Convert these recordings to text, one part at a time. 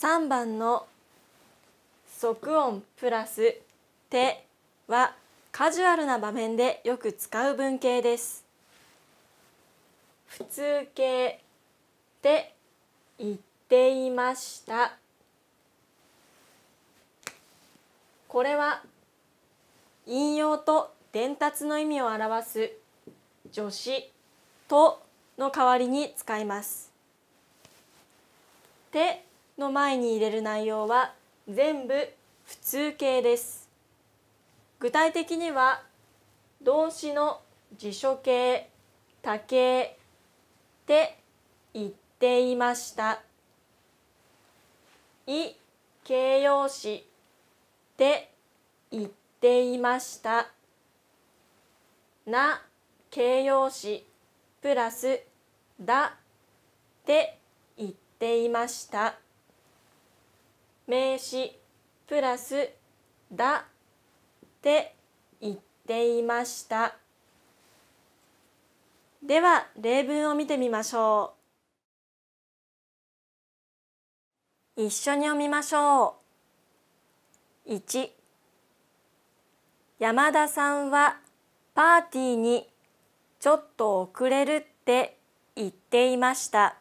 3番の即音プラス手はカジュアルな場面でよく使う文型です普通形って言っていましたこれは引用と伝達の意味を表す助詞との代わりに使います。手の前に入れる内容は全部普通形です具体的には動詞の辞書形多形って言っていましたい形容詞って言っていましたな形容詞プラスだって言っていました。名詞プラスだって言っていましたでは例文を見てみましょう一緒に読みましょう1山田さんはパーティーにちょっと遅れるって言っていました。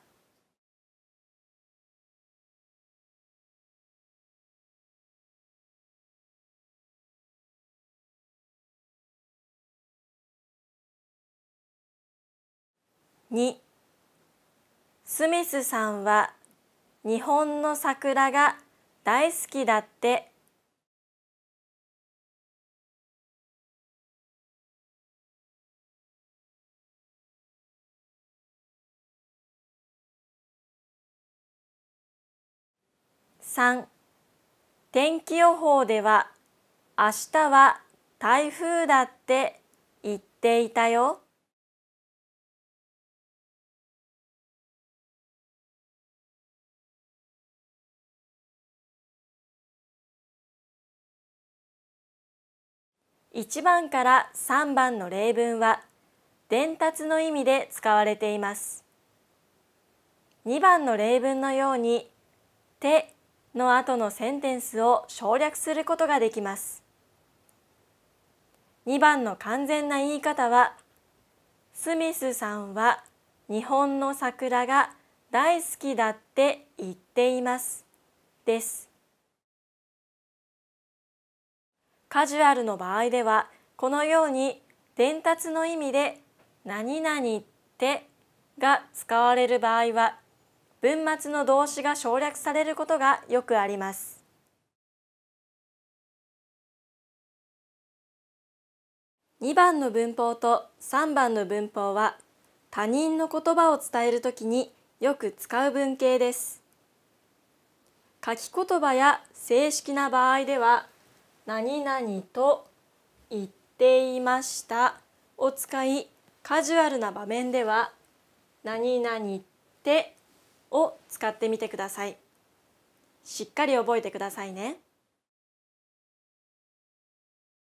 2スミスさんは日本の桜が大好きだって3天気予報では明日は台風だって言っていたよ。1番から3番の例文は伝達の意味で使われています2番の例文のように「手の後のセンテンスを省略することができます2番の完全な言い方は「スミスさんは日本の桜が大好きだって言っています」ですカジュアルの場合ではこのように伝達の意味で「何々って」が使われる場合は文末の動詞が省略されることがよくあります。2番の文法と3番の文法は他人の言葉を伝えるときによく使う文型です。書き言葉や正式な場合では何々と言っていましたを使いカジュアルな場面では何々ってを使ってみてくださいしっかり覚えてくださいね